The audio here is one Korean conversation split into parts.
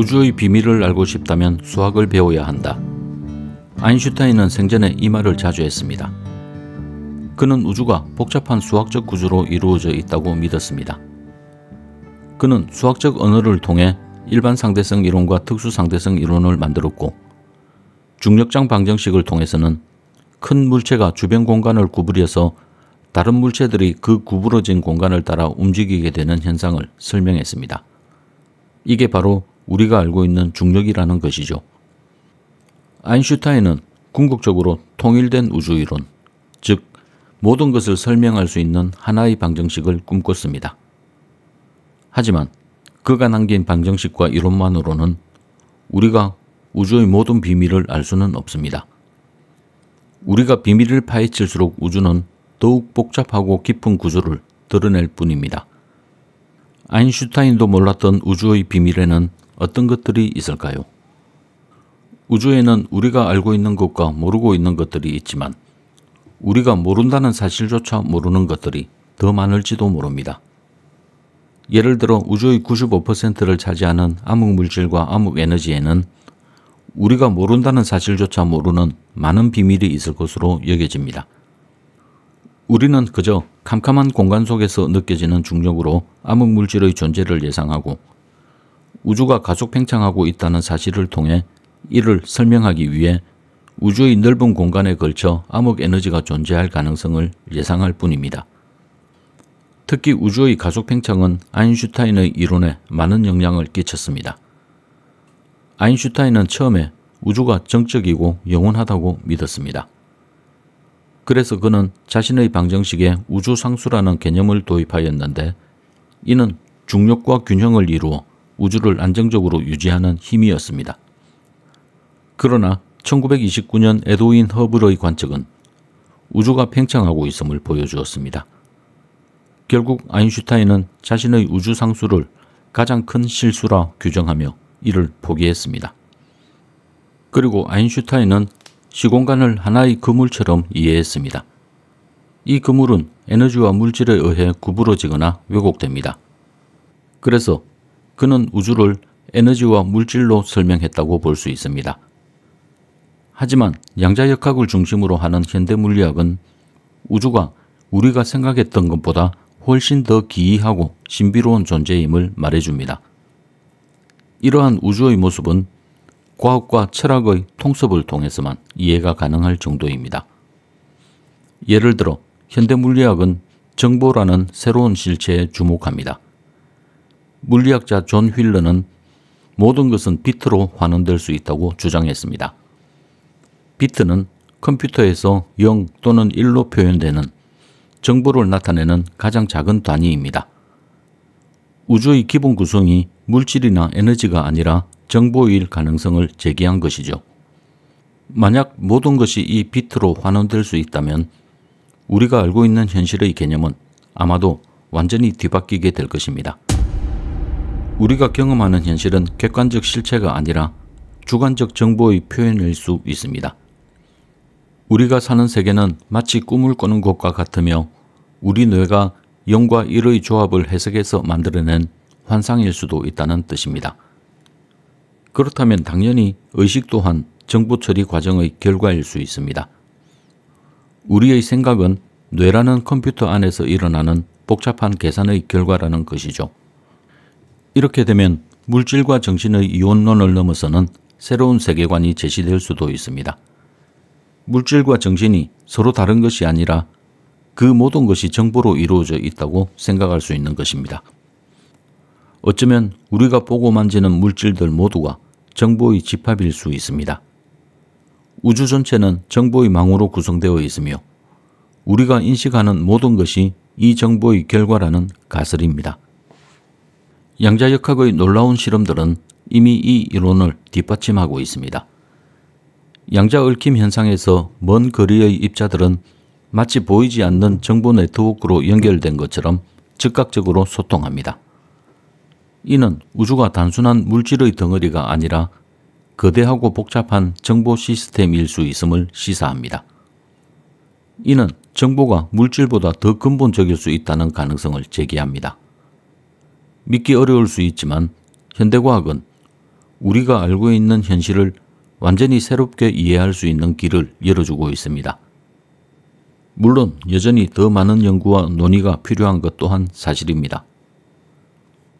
우주의 비밀을 알고 싶다면 수학을 배워야 한다. 아인슈타인은 생전에 이 말을 자주 했습니다. 그는 우주가 복잡한 수학적 구조로 이루어져 있다고 믿었습니다. 그는 수학적 언어를 통해 일반 상대성 이론과 특수 상대성 이론을 만들었고 중력장 방정식을 통해서는 큰 물체가 주변 공간을 구부려서 다른 물체들이 그 구부러진 공간을 따라 움직이게 되는 현상을 설명했습니다. 이게 바로 우리가 알고 있는 중력이라는 것이죠. 아인슈타인은 궁극적으로 통일된 우주이론, 즉 모든 것을 설명할 수 있는 하나의 방정식을 꿈꿨습니다. 하지만 그가 남긴 방정식과 이론만으로는 우리가 우주의 모든 비밀을 알 수는 없습니다. 우리가 비밀을 파헤칠수록 우주는 더욱 복잡하고 깊은 구조를 드러낼 뿐입니다. 아인슈타인도 몰랐던 우주의 비밀에는 어떤 것들이 있을까요? 우주에는 우리가 알고 있는 것과 모르고 있는 것들이 있지만 우리가 모른다는 사실조차 모르는 것들이 더 많을지도 모릅니다. 예를 들어 우주의 95%를 차지하는 암흑물질과 암흑에너지에는 우리가 모른다는 사실조차 모르는 많은 비밀이 있을 것으로 여겨집니다. 우리는 그저 캄캄한 공간 속에서 느껴지는 중력으로 암흑물질의 존재를 예상하고 우주가 가속 팽창하고 있다는 사실을 통해 이를 설명하기 위해 우주의 넓은 공간에 걸쳐 암흑 에너지가 존재할 가능성을 예상할 뿐입니다. 특히 우주의 가속 팽창은 아인슈타인의 이론에 많은 영향을 끼쳤습니다. 아인슈타인은 처음에 우주가 정적이고 영원하다고 믿었습니다. 그래서 그는 자신의 방정식에 우주상수라는 개념을 도입하였는데 이는 중력과 균형을 이루어 우주를 안정적으로 유지하는 힘이었습니다. 그러나 1929년 에도인 허블의 관측은 우주가 팽창하고 있음을 보여주었습니다. 결국 아인슈타인은 자신의 우주 상수를 가장 큰 실수라 규정하며 이를 포기했습니다. 그리고 아인슈타인은 시공간을 하나의 그물처럼 이해했습니다. 이 그물은 에너지와 물질에 의해 구부러지거나 왜곡됩니다. 그래서 그는 우주를 에너지와 물질로 설명했다고 볼 수 있습니다. 하지만 양자역학을 중심으로 하는 현대물리학은 우주가 우리가 생각했던 것보다 훨씬 더 기이하고 신비로운 존재임을 말해줍니다. 이러한 우주의 모습은 과학과 철학의 통섭을 통해서만 이해가 가능할 정도입니다. 예를 들어 현대물리학은 정보라는 새로운 실체에 주목합니다. 물리학자 존 휠러는 모든 것은 비트로 환원될 수 있다고 주장했습니다. 비트는 컴퓨터에서 0 또는 1로 표현되는 정보를 나타내는 가장 작은 단위입니다. 우주의 기본 구성이 물질이나 에너지가 아니라 정보일 가능성을 제기한 것이죠. 만약 모든 것이 이 비트로 환원될 수 있다면 우리가 알고 있는 현실의 개념은 아마도 완전히 뒤바뀌게 될 것입니다. 우리가 경험하는 현실은 객관적 실체가 아니라 주관적 정보의 표현일 수 있습니다. 우리가 사는 세계는 마치 꿈을 꾸는 것과 같으며 우리 뇌가 0과 1의 조합을 해석해서 만들어낸 환상일 수도 있다는 뜻입니다. 그렇다면 당연히 의식 또한 정보 처리 과정의 결과일 수 있습니다. 우리의 생각은 뇌라는 컴퓨터 안에서 일어나는 복잡한 계산의 결과라는 것이죠. 이렇게 되면 물질과 정신의 이원론을 넘어서는 새로운 세계관이 제시될 수도 있습니다. 물질과 정신이 서로 다른 것이 아니라 그 모든 것이 정보로 이루어져 있다고 생각할 수 있는 것입니다. 어쩌면 우리가 보고 만지는 물질들 모두가 정보의 집합일 수 있습니다. 우주 전체는 정보의 망으로 구성되어 있으며 우리가 인식하는 모든 것이 이 정보의 결과라는 가설입니다. 양자역학의 놀라운 실험들은 이미 이 이론을 뒷받침하고 있습니다. 양자 얽힘 현상에서 먼 거리의 입자들은 마치 보이지 않는 정보 네트워크로 연결된 것처럼 즉각적으로 소통합니다. 이는 우주가 단순한 물질의 덩어리가 아니라 거대하고 복잡한 정보 시스템일 수 있음을 시사합니다. 이는 정보가 물질보다 더 근본적일 수 있다는 가능성을 제기합니다. 믿기 어려울 수 있지만 현대과학은 우리가 알고 있는 현실을 완전히 새롭게 이해할 수 있는 길을 열어주고 있습니다. 물론 여전히 더 많은 연구와 논의가 필요한 것 또한 사실입니다.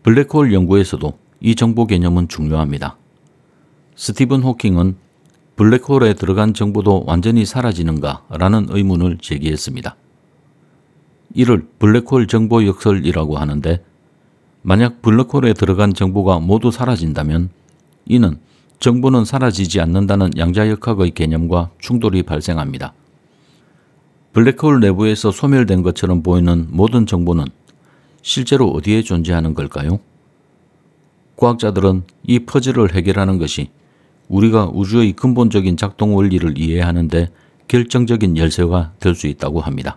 블랙홀 연구에서도 이 정보 개념은 중요합니다. 스티븐 호킹은 블랙홀에 들어간 정보도 완전히 사라지는가 라는 의문을 제기했습니다. 이를 블랙홀 정보 역설이라고 하는데 만약 블랙홀에 들어간 정보가 모두 사라진다면 이는 정보는 사라지지 않는다는 양자역학의 개념과 충돌이 발생합니다. 블랙홀 내부에서 소멸된 것처럼 보이는 모든 정보는 실제로 어디에 존재하는 걸까요? 과학자들은 이 퍼즐을 해결하는 것이 우리가 우주의 근본적인 작동 원리를 이해하는데 결정적인 열쇠가 될 수 있다고 합니다.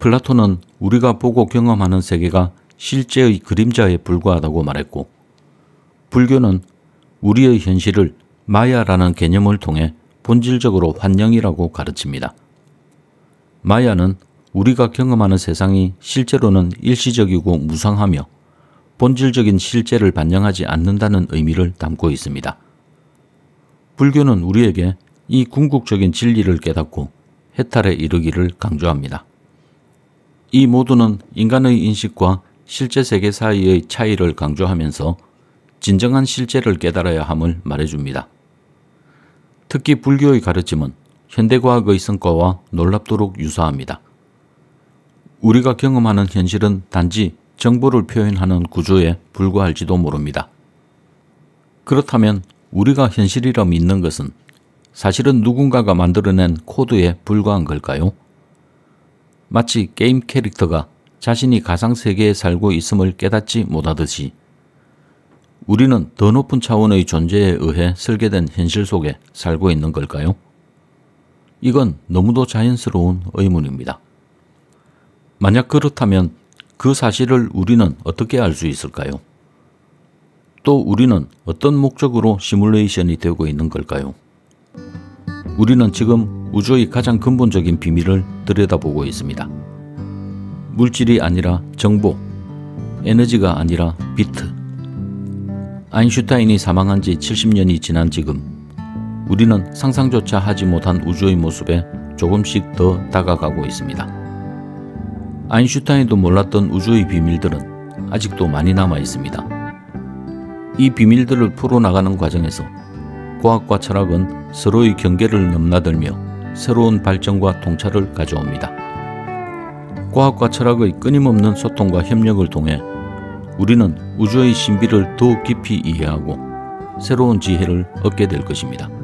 플라톤은 우리가 보고 경험하는 세계가 실제의 그림자에 불과하다고 말했고 불교는 우리의 현실을 마야라는 개념을 통해 본질적으로 환영이라고 가르칩니다. 마야는 우리가 경험하는 세상이 실제로는 일시적이고 무상하며 본질적인 실제를 반영하지 않는다는 의미를 담고 있습니다. 불교는 우리에게 이 궁극적인 진리를 깨닫고 해탈에 이르기를 강조합니다. 이 모두는 인간의 인식과 실제 세계 사이의 차이를 강조하면서 진정한 실제를 깨달아야 함을 말해줍니다. 특히 불교의 가르침은 현대과학의 성과와 놀랍도록 유사합니다. 우리가 경험하는 현실은 단지 정보를 표현하는 구조에 불과할지도 모릅니다. 그렇다면 우리가 현실이라 믿는 것은 사실은 누군가가 만들어낸 코드에 불과한 걸까요? 마치 게임 캐릭터가 자신이 가상세계에 살고 있음을 깨닫지 못하듯이 우리는 더 높은 차원의 존재에 의해 설계된 현실 속에 살고 있는 걸까요? 이건 너무도 자연스러운 의문입니다. 만약 그렇다면 그 사실을 우리는 어떻게 알 수 있을까요? 또 우리는 어떤 목적으로 시뮬레이션이 되고 있는 걸까요? 우리는 지금 우주의 가장 근본적인 비밀을 들여다보고 있습니다. 물질이 아니라 정보, 에너지가 아니라 비트. 아인슈타인이 사망한 지 70년이 지난 지금 우리는 상상조차 하지 못한 우주의 모습에 조금씩 더 다가가고 있습니다. 아인슈타인도 몰랐던 우주의 비밀들은 아직도 많이 남아 있습니다. 이 비밀들을 풀어나가는 과정에서 과학과 철학은 서로의 경계를 넘나들며 새로운 발전과 통찰을 가져옵니다. 과학과 철학의 끊임없는 소통과 협력을 통해 우리는 우주의 신비를 더욱 깊이 이해하고 새로운 지혜를 얻게 될 것입니다.